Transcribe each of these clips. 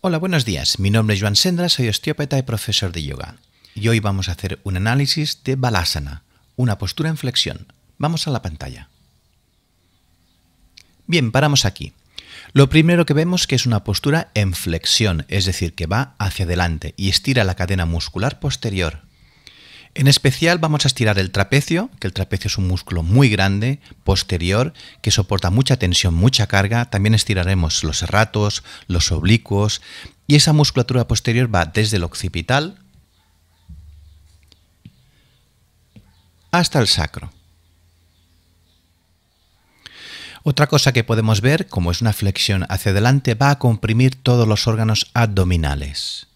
Hola, buenos días. Mi nombre es Joan Sendra, soy osteópata y profesor de yoga. Y hoy vamos a hacer un análisis de Balasana, una postura en flexión. Vamos a la pantalla. Bien, paramos aquí. Lo primero que vemos que es una postura en flexión, es decir, que va hacia adelante y estira la cadena muscular posterior. En especial vamos a estirar el trapecio, que el trapecio es un músculo muy grande, posterior, que soporta mucha tensión, mucha carga. También estiraremos los ratos, los oblicuos y esa musculatura posterior va desde el occipital hasta el sacro. Otra cosa que podemos ver, como es una flexión hacia adelante, va a comprimir todos los órganos abdominales.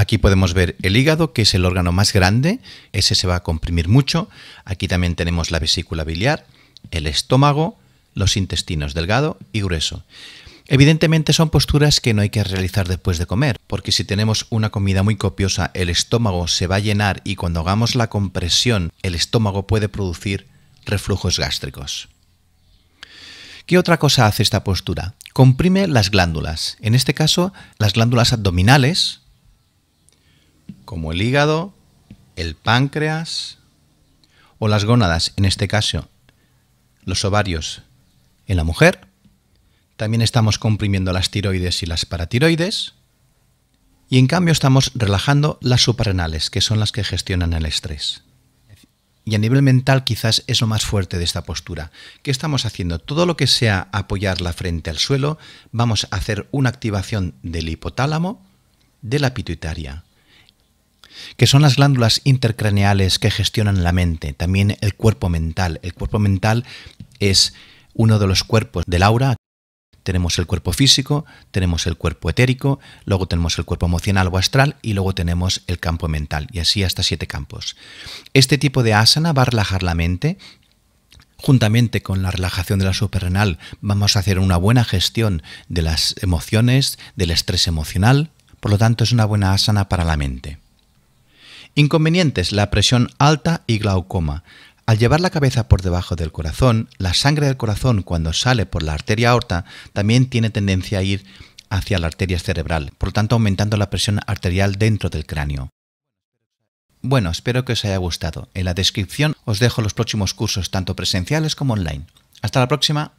Aquí podemos ver el hígado, que es el órgano más grande, ese se va a comprimir mucho. Aquí también tenemos la vesícula biliar, el estómago, los intestinos delgado y grueso. Evidentemente son posturas que no hay que realizar después de comer, porque si tenemos una comida muy copiosa, el estómago se va a llenar y cuando hagamos la compresión, el estómago puede producir reflujos gástricos. ¿Qué otra cosa hace esta postura? Comprime las glándulas, en este caso las glándulas abdominales, como el hígado, el páncreas o las gónadas, en este caso los ovarios en la mujer. También estamos comprimiendo las tiroides y las paratiroides. Y en cambio estamos relajando las suprarrenales, que son las que gestionan el estrés. Y a nivel mental quizás es lo más fuerte de esta postura. ¿Qué estamos haciendo? Todo lo que sea apoyar la frente al suelo, vamos a hacer una activación del hipotálamo, de la pituitaria, que son las glándulas intercraneales que gestionan la mente, también el cuerpo mental. El cuerpo mental es uno de los cuerpos del aura. Tenemos el cuerpo físico, tenemos el cuerpo etérico, luego tenemos el cuerpo emocional o astral y luego tenemos el campo mental, y así hasta siete campos. Este tipo de asana va a relajar la mente, juntamente con la relajación de la suprarrenal, vamos a hacer una buena gestión de las emociones, del estrés emocional. Por lo tanto, es una buena asana para la mente. Inconvenientes, la presión alta y glaucoma. Al llevar la cabeza por debajo del corazón, la sangre del corazón cuando sale por la arteria aorta también tiene tendencia a ir hacia la arteria cerebral, por lo tanto aumentando la presión arterial dentro del cráneo. Bueno, espero que os haya gustado. En la descripción os dejo los próximos cursos tanto presenciales como online. Hasta la próxima.